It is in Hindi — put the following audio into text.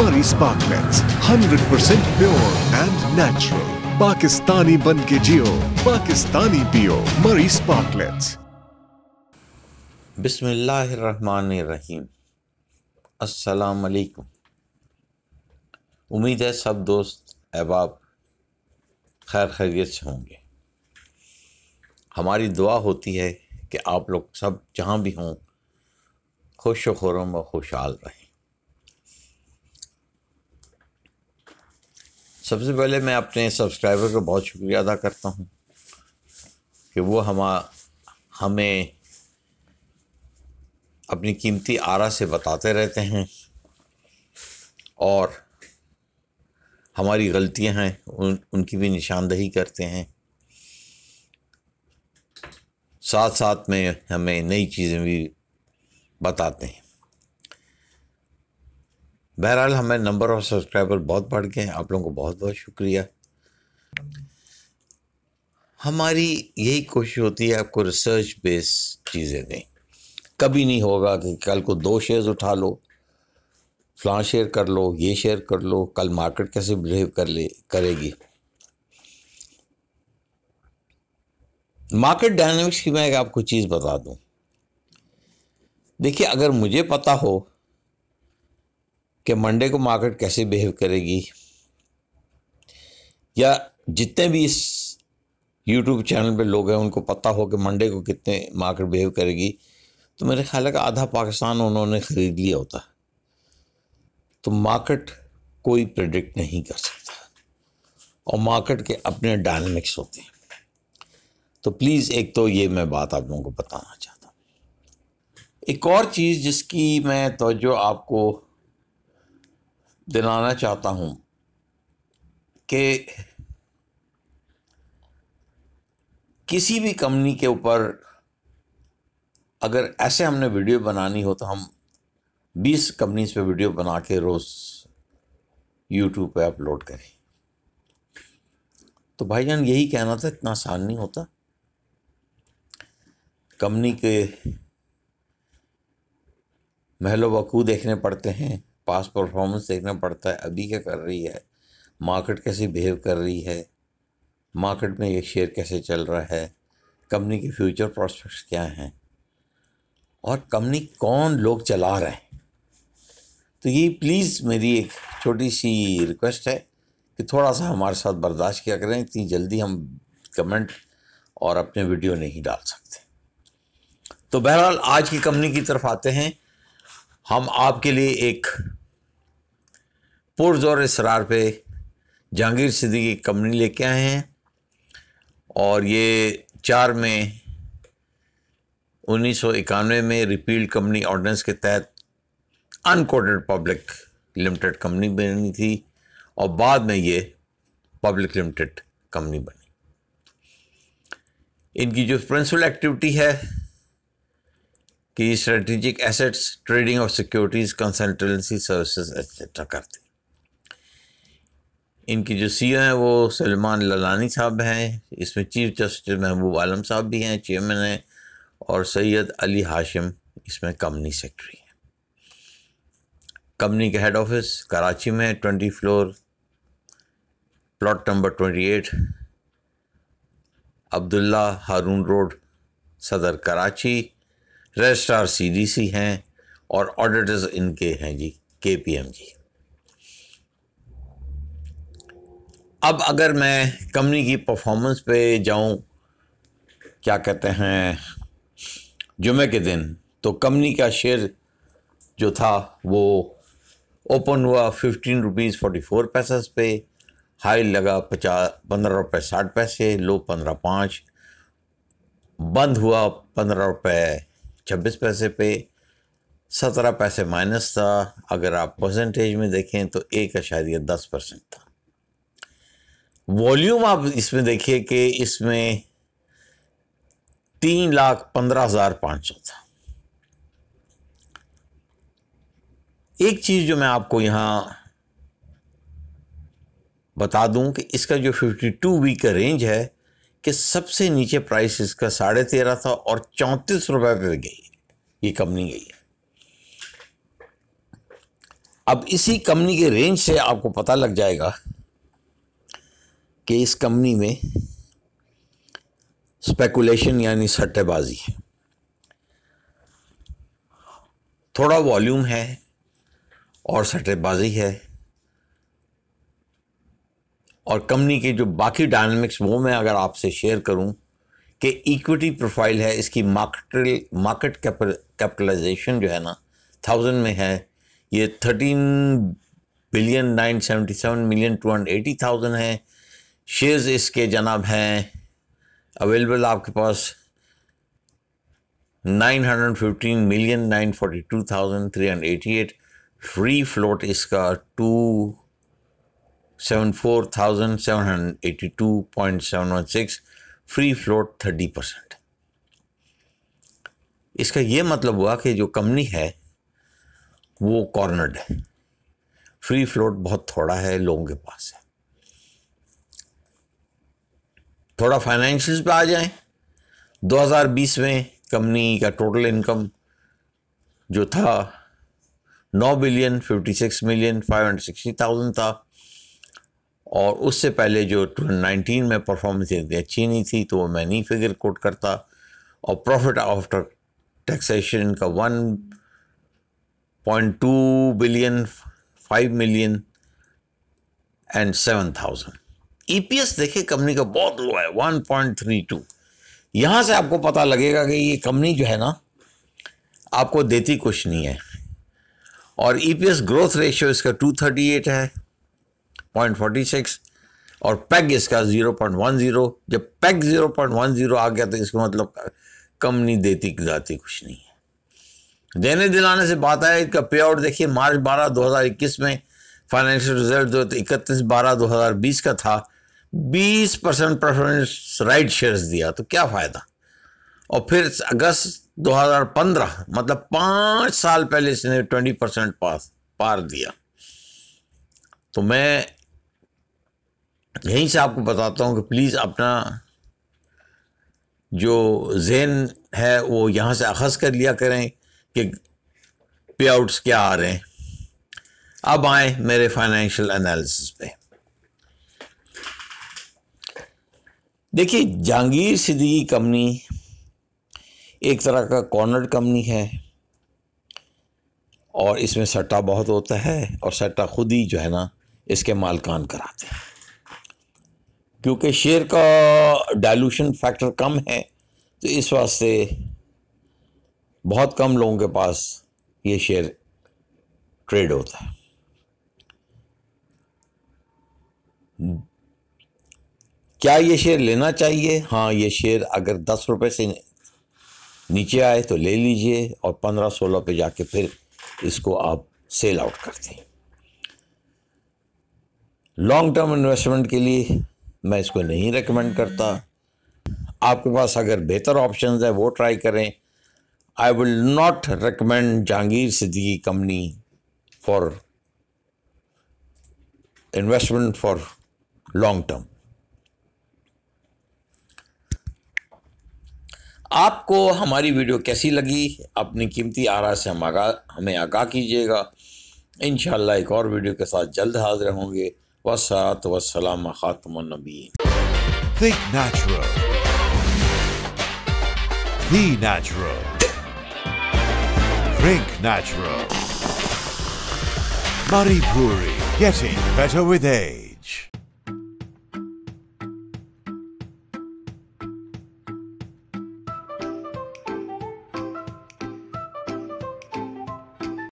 हमारी Sparkletts 100% pure and natural Pakistani बन के जियो पाकिस्तानी पियो मरी स्पार्कलेट्स बिस्मिल्लाहिर्रहमानिर्रहीम अस्सलाम वालेकुम उम्मीद है सब दोस्त अहबाब खैर खैरियत से होंगे हमारी दुआ होती है कि आप लोग सब जहाँ भी हों खुश खुरम व खुशहाल रहें सबसे पहले मैं अपने सब्सक्राइबर का बहुत शुक्रिया अदा करता हूँ कि वो हम हमें अपनी कीमती आरा से बताते रहते हैं और हमारी गलतियाँ हैं उन उनकी भी निशानदही करते हैं साथ साथ में हमें नई चीज़ें भी बताते हैं बहरहाल हमें नंबर ऑफ सब्सक्राइबर बहुत बढ़ गए हैं आप लोगों को बहुत बहुत शुक्रिया हमारी यही कोशिश होती है आपको रिसर्च बेस चीज़ें दें कभी नहीं होगा कि कल को दो शेयर्स उठा लो फलां शेयर कर लो ये शेयर कर लो कल मार्केट कैसे बिहेव कर ले करेगी मार्केट डायनेमिक्स की मैं आपको चीज़ बता दूं देखिए अगर मुझे पता हो कि मंडे को मार्केट कैसे बिहेव करेगी या जितने भी इस यूट्यूब चैनल पे लोग हैं उनको पता हो कि मंडे को कितने मार्केट बिहेव करेगी तो मेरे ख्याल है कि आधा पाकिस्तान उन्होंने ख़रीद लिया होता तो मार्केट कोई प्रिडिक्ट नहीं कर सकता और मार्केट के अपने डायनमिक्स होते हैं तो प्लीज़ एक तो ये मैं बात आप लोगों को बताना चाहता हूँ एक और चीज़ जिसकी मैं तो आपको दिलाना चाहता हूँ कि किसी भी कंपनी के ऊपर अगर ऐसे हमने वीडियो बनानी हो तो हम 20 कंपनीज पे वीडियो बना के रोज़ यूट्यूब पे अपलोड करें तो भाईजान यही कहना था इतना आसान नहीं होता कंपनी के महलो वकू देखने पड़ते हैं पास परफॉर्मेंस देखना पड़ता है अभी क्या कर रही है मार्केट कैसे बिहेव कर रही है मार्केट में ये शेयर कैसे चल रहा है कंपनी के फ्यूचर प्रोस्पेक्ट्स क्या हैं और कंपनी कौन लोग चला रहे हैं तो ये प्लीज़ मेरी एक छोटी सी रिक्वेस्ट है कि थोड़ा सा हमारे साथ बर्दाश्त किया करें इतनी जल्दी हम कमेंट और अपने वीडियो नहीं डाल सकते तो बहरहाल आज की कंपनी की तरफ आते हैं हम आपके लिए एक पुरजोर इसरार पे जहांगीर सिद्दीकी कंपनी लेके आए हैं और ये चार में उन्नीस में रिपील कंपनी ऑर्डिनेंस के तहत अनकोटेड पब्लिक लिमिटेड कंपनी बनी थी और बाद में ये पब्लिक लिमिटेड कंपनी बनी इनकी जो प्रिंसिपल एक्टिविटी है कि strategic assets trading of securities consultancy services etcetera करती इनकी जो सी हैं वो सलमान ललानी साहब हैं इसमें चीफ जस्टिस महबूब आलम साहब भी हैं चेयरमैन हैं और सैयद अली हाशिम इसमें कंपनी सेक्रेटरी हैं कंपनी का हेड ऑफिस कराची में twenty floor plot number twenty eight Abdullah Haroon road Saddar Karachi registrar C D C हैं और ऑडिटर्स इनके हैं जी के पी एम जी अब अगर मैं कंपनी की परफॉर्मेंस पे जाऊं क्या कहते हैं जुमे के दिन तो कंपनी का शेयर जो था वो ओपन हुआ फिफ्टीन रुपीज़ फोर्टी फोर पैसेस पे हाई लगा पचास पंद्रह रुपये साठ पैसे लो पंद्रह पाँच बंद हुआ पंद्रह रुपये छब्बीस पैसे पे सत्रह पैसे माइनस था अगर आप परसेंटेज में देखें तो एक अशारिया दस परसेंट था वॉल्यूम आप इसमें देखिए कि इसमें तीन लाख पंद्रह हजार पांच सौ था एक चीज़ जो मैं आपको यहां बता दूं कि इसका जो 52 वीक का रेंज है कि सबसे नीचे प्राइस इसका साढ़े तेरह था और चौंतीस रुपए पर गई ये कंपनी गई है अब इसी कंपनी के रेंज से आपको पता लग जाएगा कि इस कंपनी में स्पेकुलेशन यानी सट्टेबाजी है थोड़ा वॉल्यूम है और सट्टेबाजी है और कंपनी के जो बाकी डायनामिक्स वो मैं अगर आपसे शेयर करूं कि इक्विटी प्रोफाइल है इसकी मार्केट मार्केट कैपिटलाइजेशन जो है ना थाउजेंड में है ये thirteen billion nine seventy seven million two hundred eighty thousand है शेज़ इसके जनाब हैं अवेलेबल आपके पास 915 मिलियन 942,388 फ्री फ्लोट इसका two six free float 30 percent इसका ये मतलब हुआ कि जो कंपनी है वो कॉर्नर्ड है फ्री फ्लोट बहुत थोड़ा है लोगों के पास है थोड़ा फाइनेंशियल पे आ जाएं 2020 में कंपनी का टोटल इनकम जो था नौ billion fifty six million five hundred sixty thousand था और उससे पहले जो 2019 नाइनटीन में परफॉर्मेंस इतनी अच्छी नहीं थी तो वो मैं नहीं फिगर कोट करता और प्रॉफिट आफ्टर टैक्सेशन का one point two billion five million and seven thousand EPS देखे कंपनी का बहुत लो है 1.32 यहाँ से आपको पता लगेगा कि ये कंपनी जो है ना आपको देती कुछ नहीं है और ईपीएस ग्रोथ रेशियो इसका 238 है 0.46 और पैग e इसका 0.10 जब पैग 0.10 e आ गया तो इसका मतलब कंपनी देती जाती कुछ नहीं है देने दिलाने से बात आया इसका पे आउट देखिए मार्च 12 2021 में फाइनेंशियल रिजल्ट जो तो इकतीस बारह दो हज़ार बीस का था 20 परसेंट प्रेफरेंस राइट शेयर्स दिया तो क्या फ़ायदा और फिर अगस्त 2015 मतलब पाँच साल पहले इसने 20 परसेंट पास पार दिया तो मैं यहीं से आपको बताता हूँ कि प्लीज़ अपना जो जेन है वो यहाँ से अखज़ कर लिया करें कि पे आउट्स क्या आ रहे हैं अब आए मेरे फाइनेंशियल एनालिसिस पे देखिए जहांगीर सिद्दीकी कंपनी एक तरह का कॉर्नर कंपनी है और इसमें सट्टा बहुत होता है और सट्टा खुद ही जो है ना इसके मालकान कराते हैं क्योंकि शेयर का डाइल्यूशन फैक्टर कम है तो इस वास्ते बहुत कम लोगों के पास ये शेयर ट्रेड होता है क्या ये शेयर लेना चाहिए हाँ ये शेयर अगर दस रुपये से नीचे आए तो ले लीजिए और पंद्रह सोलह पे जाके फिर इसको आप सेल आउट कर दें लॉन्ग टर्म इन्वेस्टमेंट के लिए मैं इसको नहीं रिकमेंड करता आपके पास अगर बेहतर ऑप्शन है वो ट्राई करें I will not recommend Jahangir Siddiqui company for investment for long term आपको हमारी वीडियो कैसी लगी अपनी कीमती आरा से हम आगा हमें आगाह कीजिएगा इन एक और वीडियो के साथ जल्द हाजिर होंगे वसात वसलाम खातम नबी natural. Be natural. Drink natural. Maripuri, getting better with age.